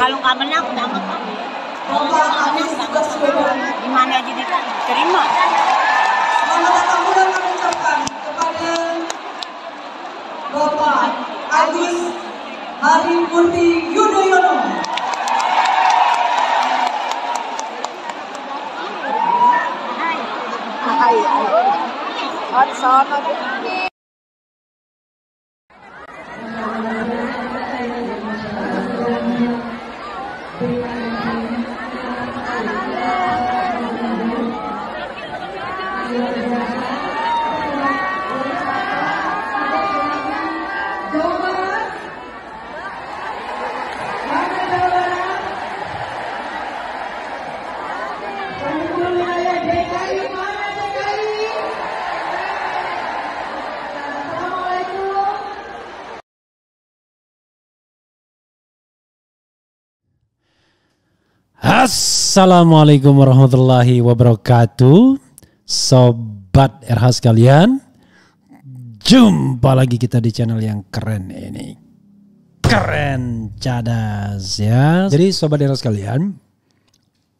kalau nggak menang nggak apa-apa kalau nggak menang nggak gimana aja kita terima selamat datang pula kami ucapkan kepada Bapak Agus Harimurti Yudhoyono Hai, hai. At sana Assalamualaikum warahmatullahi wabarakatuh Sobat RH sekalian Jumpa lagi kita di channel yang keren ini Keren cadas ya Jadi Sobat RH sekalian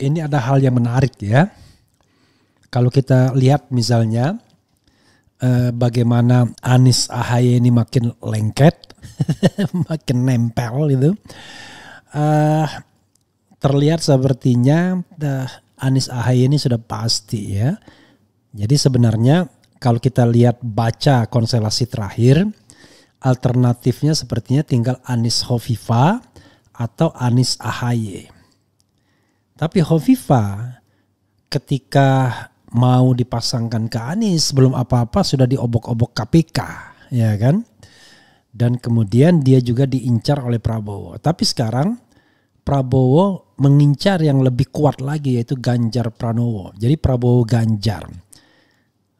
Ini ada hal yang menarik ya Kalau kita lihat misalnya eh, Bagaimana Anis Ahy ini makin lengket Makin nempel gitu uh, terlihat sepertinya Anis eh, Anies Ahy ini sudah pasti ya. Jadi sebenarnya kalau kita lihat baca konstelasi terakhir, alternatifnya sepertinya tinggal Anies Hovifa atau Anies Ahaye. Tapi Hovifa ketika mau dipasangkan ke Anies belum apa-apa sudah diobok-obok KPK, ya kan? Dan kemudian dia juga diincar oleh Prabowo. Tapi sekarang Prabowo mengincar yang lebih kuat lagi yaitu Ganjar Pranowo. Jadi Prabowo Ganjar.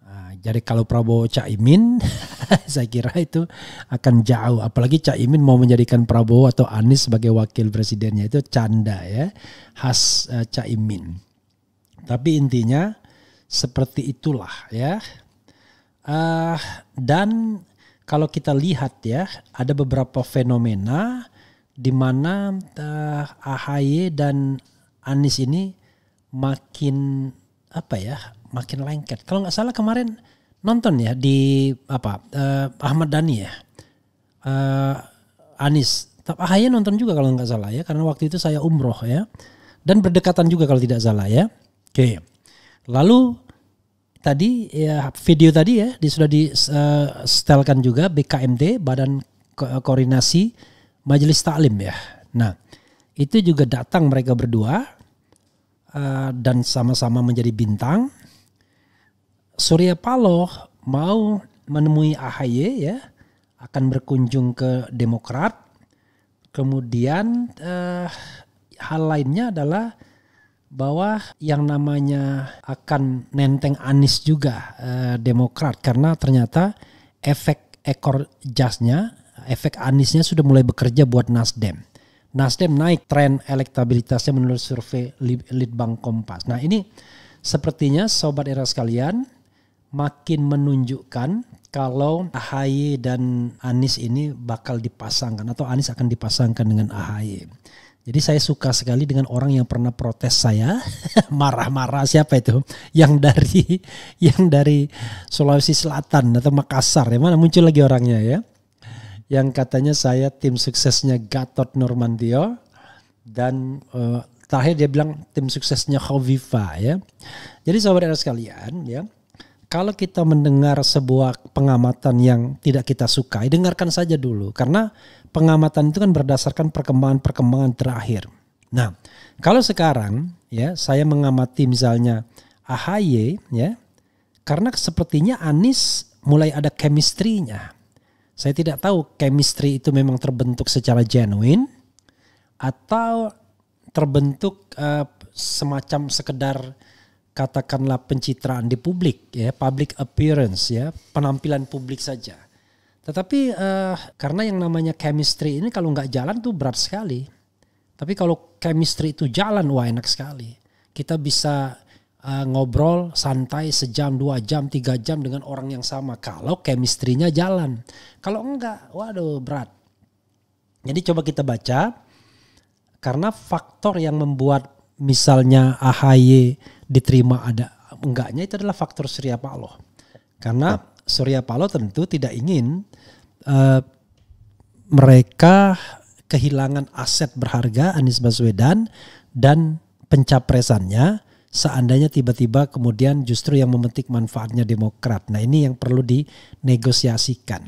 Nah, jadi kalau Prabowo Caimin, saya kira itu akan jauh. Apalagi Caimin mau menjadikan Prabowo atau Anies sebagai wakil presidennya itu canda ya, khas eh, Caimin. Tapi intinya seperti itulah ya. Uh, dan kalau kita lihat ya, ada beberapa fenomena di mana uh, eh, AHY dan Anies ini makin apa ya makin lengket. Kalau nggak salah kemarin nonton ya di apa uh, Ahmad Dhani ya uh, Anies. Tapi AHY nonton juga kalau nggak salah ya karena waktu itu saya umroh ya dan berdekatan juga kalau tidak salah ya. Oke. Lalu tadi ya video tadi ya sudah di setelkan juga BKMT Badan Koordinasi majelis taklim ya. Nah, itu juga datang mereka berdua uh, dan sama-sama menjadi bintang. Surya Paloh mau menemui AHY ya, akan berkunjung ke Demokrat. Kemudian uh, hal lainnya adalah bahwa yang namanya akan nenteng Anies juga uh, Demokrat karena ternyata efek ekor jasnya efek Aniesnya sudah mulai bekerja buat Nasdem. Nasdem naik tren elektabilitasnya menurut survei Litbang Kompas. Nah ini sepertinya sobat era sekalian makin menunjukkan kalau AHY dan Anies ini bakal dipasangkan atau Anies akan dipasangkan dengan AHY. Jadi saya suka sekali dengan orang yang pernah protes saya, marah-marah siapa itu? Yang dari yang dari Sulawesi Selatan atau Makassar, yang mana muncul lagi orangnya ya yang katanya saya tim suksesnya Gatot Normandio dan uh, terakhir dia bilang tim suksesnya Khofifah ya. Jadi sahabat era sekalian ya, kalau kita mendengar sebuah pengamatan yang tidak kita sukai, dengarkan saja dulu karena pengamatan itu kan berdasarkan perkembangan-perkembangan terakhir. Nah, kalau sekarang ya saya mengamati misalnya AHY ya, karena sepertinya Anis mulai ada chemistry saya tidak tahu chemistry itu memang terbentuk secara genuine atau terbentuk uh, semacam sekedar katakanlah pencitraan di publik ya, public appearance ya, penampilan publik saja. Tetapi uh, karena yang namanya chemistry ini kalau nggak jalan tuh berat sekali. Tapi kalau chemistry itu jalan wah enak sekali. Kita bisa uh, ngobrol santai sejam, dua jam, tiga jam dengan orang yang sama. Kalau chemistry jalan. Kalau enggak, waduh berat. Jadi coba kita baca. Karena faktor yang membuat misalnya AHY diterima ada enggaknya itu adalah faktor Surya Paloh. Karena Surya Paloh tentu tidak ingin uh, mereka kehilangan aset berharga Anies Baswedan dan pencapresannya seandainya tiba-tiba kemudian justru yang memetik manfaatnya Demokrat. Nah ini yang perlu dinegosiasikan.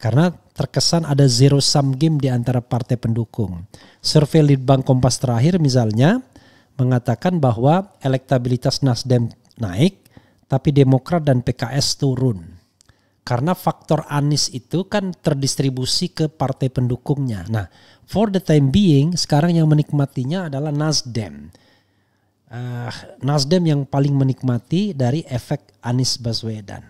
Karena terkesan ada zero sum game di antara partai pendukung. Survei Litbang Kompas terakhir misalnya mengatakan bahwa elektabilitas Nasdem naik tapi Demokrat dan PKS turun. Karena faktor Anies itu kan terdistribusi ke partai pendukungnya. Nah, for the time being sekarang yang menikmatinya adalah Nasdem uh, Nasdem yang paling menikmati dari efek Anies Baswedan.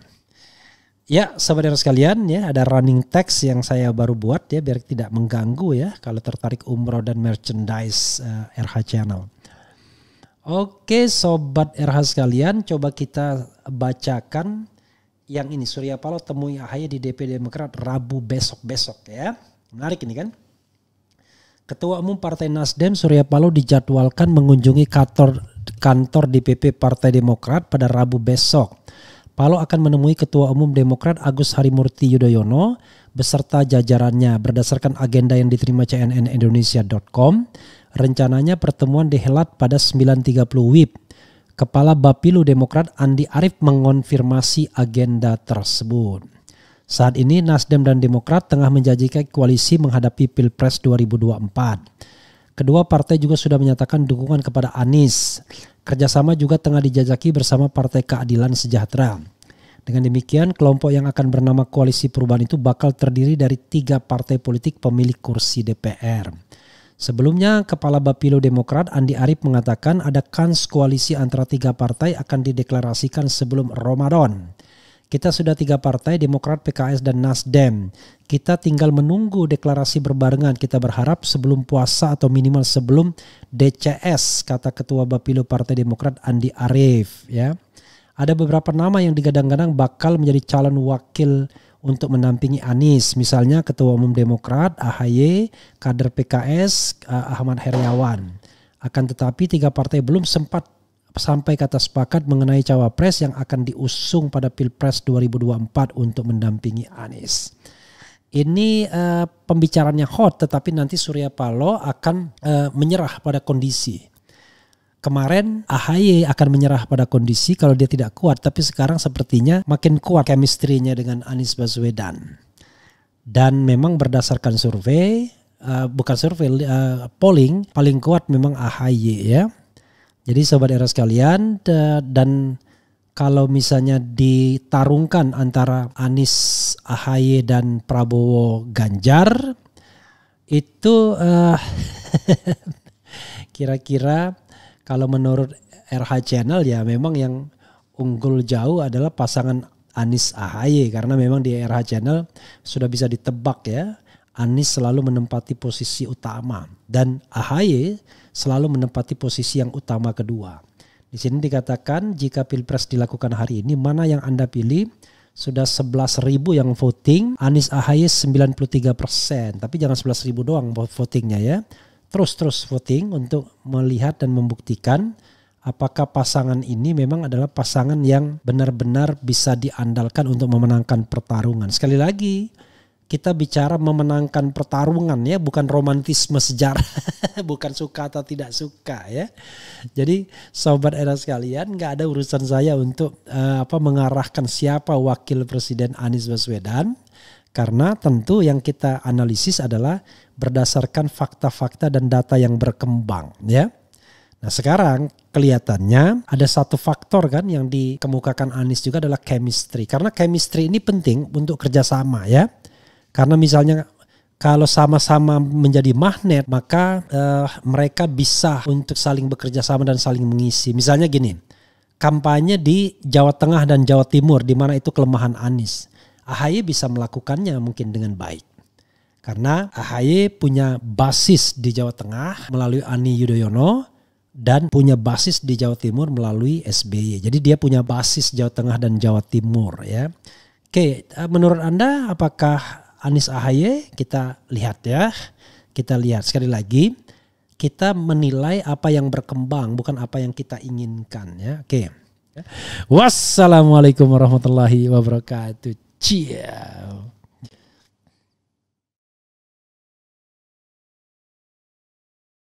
Ya, saudara sekalian, ya ada running text yang saya baru buat ya biar tidak mengganggu ya kalau tertarik umroh dan merchandise uh, eh, RH Channel. Oke, sobat RH sekalian, coba kita bacakan yang ini Surya Paloh temui Ahy di DPD Demokrat Rabu besok-besok ya. Menarik ini kan? Ketua Umum Partai Nasdem Surya Paloh dijadwalkan mengunjungi kantor kantor DPP Partai Demokrat pada Rabu besok. Palo akan menemui Ketua Umum Demokrat Agus Harimurti Yudhoyono beserta jajarannya berdasarkan agenda yang diterima CNN Indonesia.com, Rencananya pertemuan dihelat pada 9.30 WIB. Kepala Bapilu Demokrat Andi Arief mengonfirmasi agenda tersebut. Saat ini Nasdem dan Demokrat tengah menjanjikan koalisi menghadapi Pilpres 2024. Kedua partai juga sudah menyatakan dukungan kepada Anies. Kerjasama juga tengah dijajaki bersama Partai Keadilan Sejahtera. Dengan demikian, kelompok yang akan bernama Koalisi Perubahan itu bakal terdiri dari tiga partai politik pemilik kursi DPR. Sebelumnya, Kepala Bapilo Demokrat Andi Arief mengatakan ada kans koalisi antara tiga partai akan dideklarasikan sebelum Ramadan. Kita sudah tiga partai, Demokrat, PKS, dan Nasdem. Kita tinggal menunggu deklarasi berbarengan. Kita berharap sebelum puasa atau minimal sebelum DCS, kata Ketua Bapilu Partai Demokrat Andi Arief. Ya, ada beberapa nama yang digadang-gadang bakal menjadi calon wakil untuk menampingi Anies. Misalnya Ketua Umum Demokrat AHY, kader PKS Ahmad Heriawan. Akan tetapi tiga partai belum sempat sampai kata sepakat mengenai cawapres yang akan diusung pada Pilpres 2024 untuk mendampingi Anies. Ini uh, eh, pembicaranya hot tetapi nanti Surya Paloh akan uh, menyerah pada kondisi. Kemarin AHY akan menyerah pada kondisi kalau dia tidak kuat tapi sekarang sepertinya makin kuat kemistrinya dengan Anies Baswedan. Dan memang berdasarkan survei uh, bukan survei uh, polling paling kuat memang AHY ya jadi sobat era sekalian dan kalau misalnya ditarungkan antara Anies AHY dan Prabowo Ganjar itu uh, kira-kira kalau menurut RH Channel ya memang yang unggul jauh adalah pasangan Anies AHY karena memang di RH Channel sudah bisa ditebak ya Anies selalu menempati posisi utama dan AHY selalu menempati posisi yang utama kedua. Di sini dikatakan jika pilpres dilakukan hari ini mana yang Anda pilih sudah 11.000 yang voting, Anies AHY 93 persen. Tapi jangan 11.000 doang votingnya ya. Terus-terus voting untuk melihat dan membuktikan apakah pasangan ini memang adalah pasangan yang benar-benar bisa diandalkan untuk memenangkan pertarungan. Sekali lagi, kita bicara memenangkan pertarungan ya, bukan romantisme sejarah, bukan suka atau tidak suka ya. Jadi sobat era sekalian, nggak ada urusan saya untuk uh, apa mengarahkan siapa wakil presiden Anies Baswedan karena tentu yang kita analisis adalah berdasarkan fakta-fakta dan data yang berkembang ya. Nah sekarang kelihatannya ada satu faktor kan yang dikemukakan Anies juga adalah chemistry. Karena chemistry ini penting untuk kerjasama ya karena misalnya kalau sama-sama menjadi magnet maka uh, mereka bisa untuk saling bekerja sama dan saling mengisi. Misalnya gini, kampanye di Jawa Tengah dan Jawa Timur di mana itu kelemahan Anies. AHY bisa melakukannya mungkin dengan baik. Karena AHY punya basis di Jawa Tengah melalui Ani Yudhoyono dan punya basis di Jawa Timur melalui SBY. Jadi dia punya basis Jawa Tengah dan Jawa Timur ya. Oke, eh, menurut Anda apakah Anies Ahaye kita lihat ya. Kita lihat sekali lagi kita menilai apa yang berkembang bukan apa yang kita inginkan ya. Oke. Okay. Wassalamualaikum warahmatullahi wabarakatuh. Ciao.